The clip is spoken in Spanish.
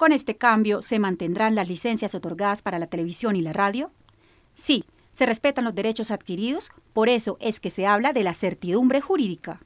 Con este cambio, ¿se mantendrán las licencias otorgadas para la televisión y la radio? Sí, se respetan los derechos adquiridos, por eso es que se habla de la certidumbre jurídica.